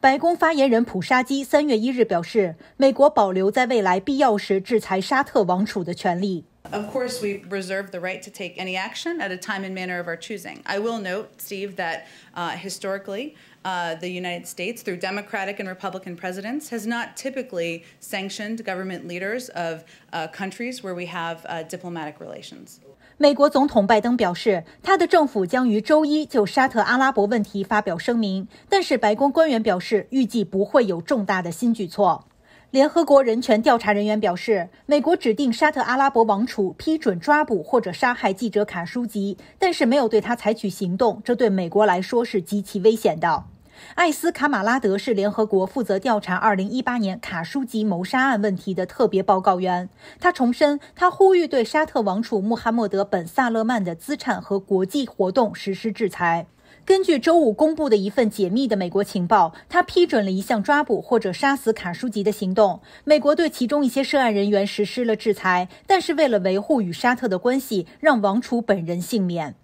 白宫发言人普沙基三月一日表示，美国保留在未来必要时制裁沙特王储的权利。Of course, we reserve the right to take any action at a time and manner of our choosing. I will note, Steve, that uh, historically, uh, the United States, through Democratic and Republican presidents, has not typically sanctioned government leaders of uh, countries where we have uh, diplomatic relations. 美国总统拜登表示，他的政府将于周一就沙特阿拉伯问题发表声明，但是白宫官员表示，预计不会有重大的新举措。联合国人权调查人员表示，美国指定沙特阿拉伯王储批准抓捕或者杀害记者卡舒吉，但是没有对他采取行动，这对美国来说是极其危险的。艾斯卡马拉德是联合国负责调查2018年卡舒吉谋杀案问题的特别报告员，他重申，他呼吁对沙特王储穆罕默德·本·萨勒曼的资产和国际活动实施制裁。根据周五公布的一份解密的美国情报，他批准了一项抓捕或者杀死卡舒吉的行动。美国对其中一些涉案人员实施了制裁，但是为了维护与沙特的关系，让王储本人幸免。